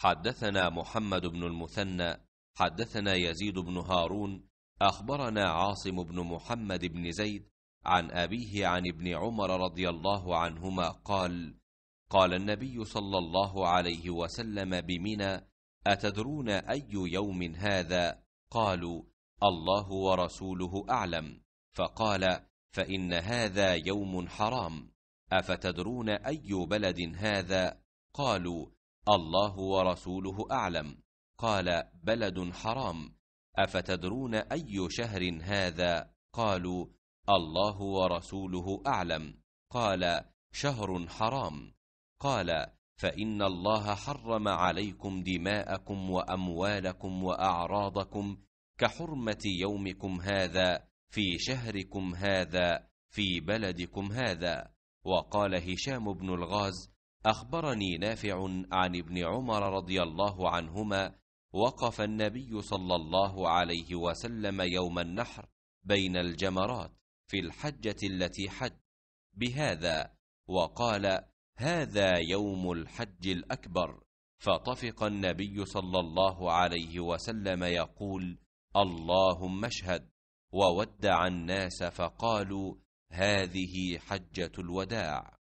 حدثنا محمد بن المثنى حدثنا يزيد بن هارون اخبرنا عاصم بن محمد بن زيد عن ابيه عن ابن عمر رضي الله عنهما قال قال النبي صلى الله عليه وسلم بمنى اتدرون اي يوم هذا قالوا الله ورسوله اعلم فقال فان هذا يوم حرام افتدرون اي بلد هذا قالوا الله ورسوله أعلم قال بلد حرام أفتدرون أي شهر هذا قالوا الله ورسوله أعلم قال شهر حرام قال فإن الله حرم عليكم دماءكم وأموالكم وأعراضكم كحرمة يومكم هذا في شهركم هذا في بلدكم هذا وقال هشام بن الغاز اخبرني نافع عن ابن عمر رضي الله عنهما وقف النبي صلى الله عليه وسلم يوم النحر بين الجمرات في الحجه التي حج بهذا وقال هذا يوم الحج الاكبر فطفق النبي صلى الله عليه وسلم يقول اللهم اشهد وودع الناس فقالوا هذه حجه الوداع